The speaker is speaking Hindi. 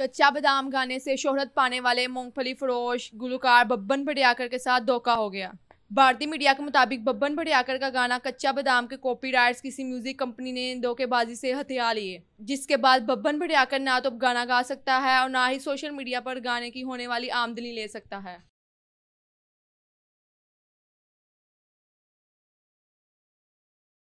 कच्चा बादाम गाने से शोहरत पाने वाले मूंगफली फरोश गुलकार बब्बन भटियाकर के साथ धोखा हो गया भारतीय मीडिया के मुताबिक बब्बन भटियाकर का गाना कच्चा बादाम के कॉपीराइट्स किसी म्यूजिक कंपनी ने धोखेबाजी से हथिया लिए जिसके बाद बब्बन भटियाकर ना तो गाना गा सकता है और ना ही सोशल मीडिया पर गाने की होने वाली आमदनी ले सकता है